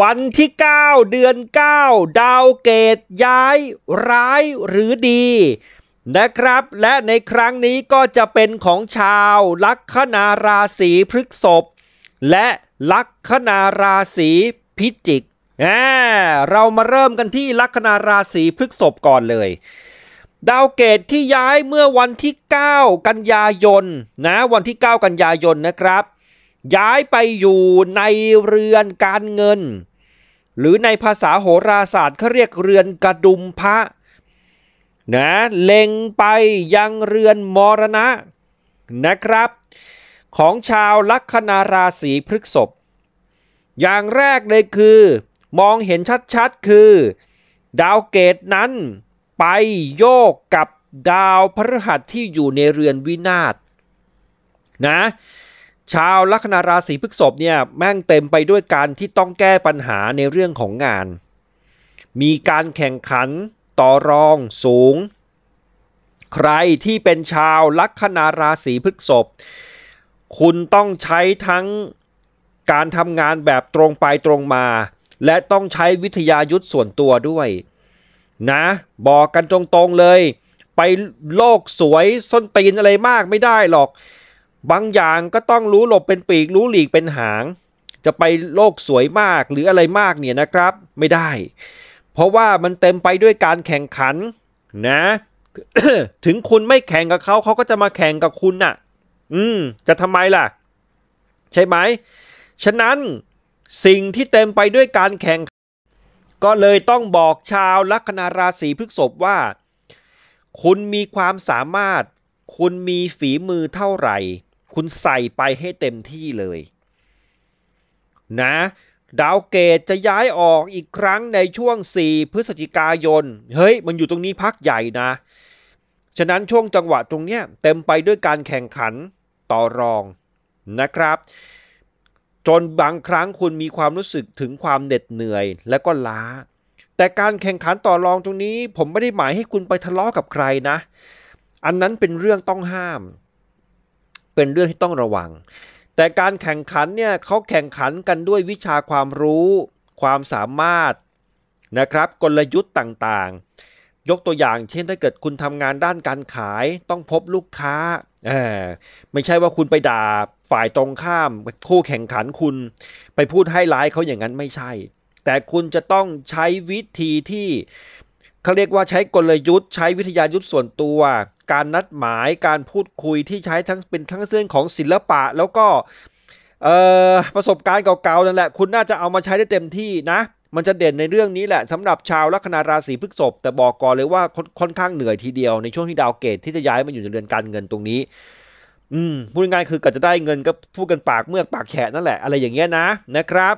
วันที่ 9 เดือน 9 ดาวเกตย้ายร้ายหรือดี นะครับ และในครั้งนี้ก็จะเป็นของชาวลัคนาราศีพฤกษภและลัคนาราศีพิจิกเรามาเริ่มกันที่ลัคนาราศีพฤกษภก่อนเลย ดาวเกตที่ย้ายเมื่อวันที่ 9 กันยายนนะวันที่ 9 กันยายนนะครับย้ายไปอยู่ในเรือนการเงิน หรือในภาษาโหราศาสตร์เขาเรียกเรือนกระดุมพระนะเล็งไปยังเรือนมรณะนะครับ ของชาวลัคนาราศีพฤกษบอย่างแรกเลยคือ มองเห็นชัดๆคือ ดาวเกตนั้นไปโยกกับดาวพฤหัสที่อยู่ในเรือนวินาศนะชาวลัคนาราศีพฤษภเนี่ยแม่งเต็มไปด้วยการที่ต้องแก้ปัญหาในเรื่องของงาน มีการแข่งขันต่อรองสูง ใครที่เป็นชาวลัคนาราศีพฤษภคุณต้องใช้ทั้งการทำงานแบบตรงไปตรงมา และต้องใช้วิทยายุทธส่วนตัวด้วย นะ บอกกันตรงๆเลย ไปโลกสวย ส้นตีนอะไรมากไม่ได้หรอกบางอย่างก็ต้องรู้หลบเป็นปีกรู้หลีกเป็นหาง จะไปโลกสวยมากหรืออะไรมากเนี่ยนะครับ ไม่ได้ เพราะว่ามันเต็มไปด้วยการแข่งขัน นะ ถึงคุณไม่แข่งกับเขา เขาก็จะมาแข่งกับคุณน่ะ อืมจะทำไมล่ะ ใช่ไหม ฉะนั้นสิ่งที่เต็มไปด้วยการแข่งก็เลยต้องบอกชาวลัคนาราศีพฤษภว่า คุณมีความสามารถคุณมีฝีมือเท่าไหร่คุณใส่ไปให้เต็มที่เลย นะ ดาวเกตจะย้ายออกอีกครั้งในช่วง 4 พฤศจิกายนเฮ้ยมันอยู่ตรงนี้พักใหญ่นะ ฉะนั้นช่วงจังหวะตรงเนี้ยเต็มไปด้วยการแข่งขันต่อรองนะครับ จนบางครั้งคุณมีความรู้สึกถึงความเหน็ดเหนื่อย และก็ล้า แต่การแข่งขันต่อรองตรงนี้ผมไม่ได้หมายให้คุณไปทะเลาะกับใครนะ อันนั้นเป็นเรื่องต้องห้ามเป็นเรื่องที่ต้องระวัง แต่การแข่งขันเนี่ยเขาแข่งขันกันด้วยวิชาความรู้ความสามารถนะครับกลยุทธ์ต่างๆ ยกตัวอย่างเช่นถ้าเกิดคุณทำงานด้านการขายต้องพบลูกค้าไม่ใช่ว่าคุณไปด่าฝ่ายตรงข้ามคู่แข่งขันคุณไปพูดให้ร้ายเขาอย่างนั้นไม่ใช่ แต่คุณจะต้องใช้วิธีที่เขาเรียกว่าใช้กลยุทธ์ใช้วิทยายุทธ์ส่วนตัว การนัดหมายการพูดคุยที่ใช้ทั้งเป็นทั้งเส้นของศิลปะแล้วก็ประสบการณ์เก่าๆ นั่นแหละคุณน่าจะเอามาใช้ได้เต็มที่นะ มันจะเด่นในเรื่องนี้แหละ สำหรับชาวลัคนาราศีพฤษภแต่บอกก่อนเลยว่าค่อนข้างเหนื่อยทีเดียว ในช่วงที่ดาวเกตที่จะย้ายมาอยู่ในเรือนการเงินตรงนี้อืมพูดง่ายคือก็จะได้เงินก็พูดกันปากเมือกปากแฉะนั่นแหละอะไรอย่างเงี้ยนะนะครับ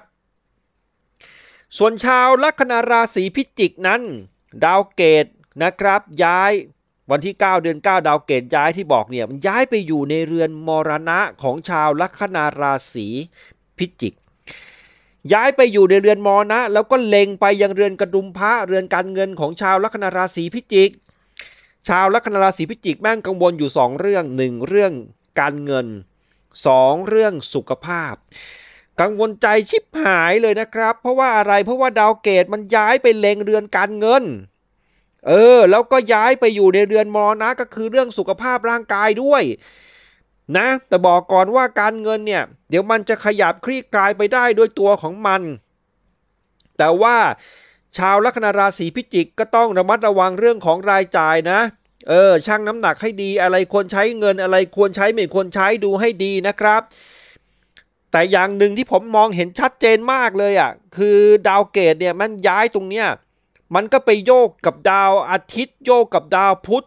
ส่วนชาวลัคนาราศีพิจิกนั้นดาวเกตนะครับย้ายวันที่ 9 เดือน 9 ดาวเกตย้ายที่บอกเนี่ย มันย้ายไปอยู่ในเรือนมรณะของชาวลัคนาราศีพิจิก ย้ายไปอยู่ในเรือนมรณะแล้วก็เล็งไปยังเรือนกระดุมพระเรือนการเงินของชาวลัคนาราศีพิจิก ชาวลัคนาราศีพิจิกแม่งกังวลอยู่ 2 เรื่อง 1 เรื่องการเงิน 2 เรื่องสุขภาพกังวลใจชิบหายเลยนะครับ เพราะว่าอะไรเพราะว่าดาวเกตมันย้ายไปเลงเรือนการเงิน เออ แล้วก็ย้ายไปอยู่ในเรือนมรณะก็คือเรื่องสุขภาพร่างกายด้วย นะ แต่บอกก่อนว่าการเงินเนี่ย เดี๋ยวมันจะขยับคลี่คลายไปได้ด้วยตัวของมัน แต่ว่าชาวลัคนาราศีพิจิกก็ต้องระมัดระวังเรื่องของรายจ่ายนะเออช่างน้ำหนักให้ดีอะไรควรใช้เงินอะไรควรใช้ไม่ควรใช้ดูให้ดีนะครับแต่อย่างหนึ่งที่ผมมองเห็นชัดเจนมากเลยอ่ะคือดาวเกตเนี่ยมันย้ายตรงเนี้ยมันก็ไปโยกกับดาวอาทิตย์โยกกับดาวพุธ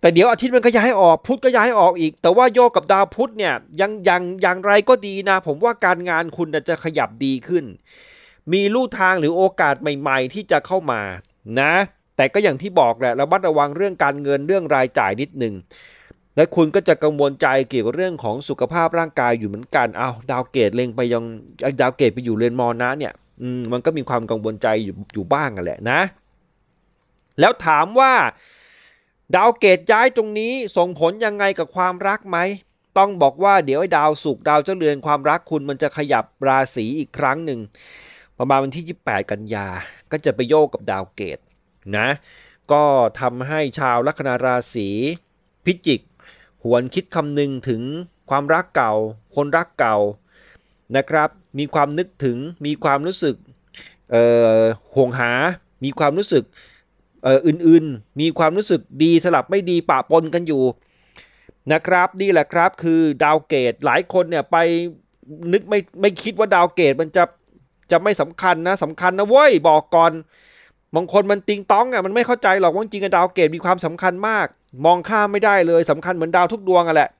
แต่เดี๋ยวอาทิตย์มันก็ย้ายออกพุธก็ย้ายออกอีก แต่ว่าโยกกับดาวพุธเนี่ยยังยังอย่างไรก็ดีนะ ผมว่าการงานคุณจะขยับดีขึ้น มีลู่ทางหรือโอกาสใหม่ๆที่จะเข้ามานะ แต่ก็อย่างที่บอกแหละระมัดระวังเรื่องการเงินเรื่องรายจ่ายนิดหนึ่งและคุณก็จะกังวลใจเกี่ยวกับเรื่องของสุขภาพร่างกายอยู่เหมือนกัน เอาดาวเกตเล็งไปยังดาวเกตไปอยู่เรือนมอนะเนี่ยมันก็มีความกังวลใจอยู่อยู่บ้างกันแหละนะ แล้วถามว่าดาวเกตย้ายตรงนี้ส่งผลยังไงกับความรักไหม ต้องบอกว่าเดี๋ยวดาวสุกดาวเจ้าเรือนความรักคุณมันจะขยับราศีอีกครั้งหนึ่งประมาณ วันที่ 28 กันยาก็จะไปโยกกับดาวเกตนะ ก็ทำให้ชาวลัคนาราศีพิจิกหวนคิดคำนึงถึงความรักเก่าคนรักเก่านะครับ มีความนึกถึงมีความรู้สึกห่วงหามีความรู้สึกอื่นๆ มีความรู้สึกดีสลับไม่ดีปะปนกันอยู่นะครับ นี่แหละครับคือดาวเกตหลายคนเนี่ยไปนึกไม่ไม่คิดว่าดาวเกตมันจะจะไม่สำคัญนะสำคัญนะเว้ยบอกก่อนบางคนมันติงต้องอ่ะมันไม่เข้าใจหรอกว่าจริงๆดาวเกตมีความสำคัญมากมองข้ามไม่ได้เลยสำคัญเหมือนดาวทุกดวงอ่ะแหละ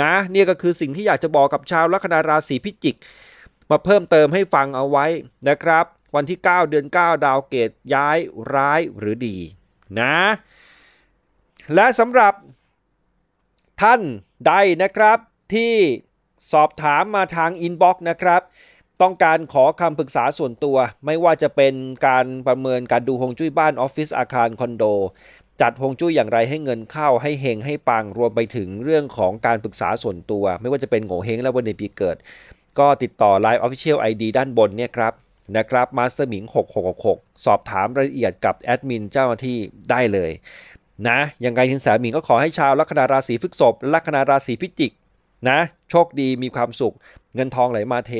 นะเนี่ยก็คือสิ่งที่อยากจะบอกกับชาวลัคนาราศีพิจิก มาเพิ่มเติมให้ฟังเอาไว้นะครับ วันที่ 9 เดือน 9 ดาวเกตย้ายร้ายหรือดีนะและสำหรับท่านใดนะครับที่สอบถามมาทางอินบ็อกซ์นะครับ ต้องการขอคำปรึกษาส่วนตัว ไม่ว่าจะเป็นการประเมินการดูฮงจุ้ยบ้านออฟฟิศอาคารคอนโดจัดฮวงจุ้ยอย่างไรให้เงินเข้าให้เฮงให้ปังรวมไปถึงเรื่องของการปรึกษาส่วนตัว ไม่ว่าจะเป็นโงเฮงและวันในปีเกิด ก็ติดต่อ Line Official ID ด้านบนเนี่ยครับ นะครับมาสเตอร์หมิง6666 สอบถามรายละเอียดกับแอดมินเจ้าหน้าที่ได้เลยนะยังไงทินสาหมิงก็ขอให้ชาวลัคนาราศีพฤษภลัคนาราศีพิจิกนะโชคดีมีความสุข เงินทองไหลมาเท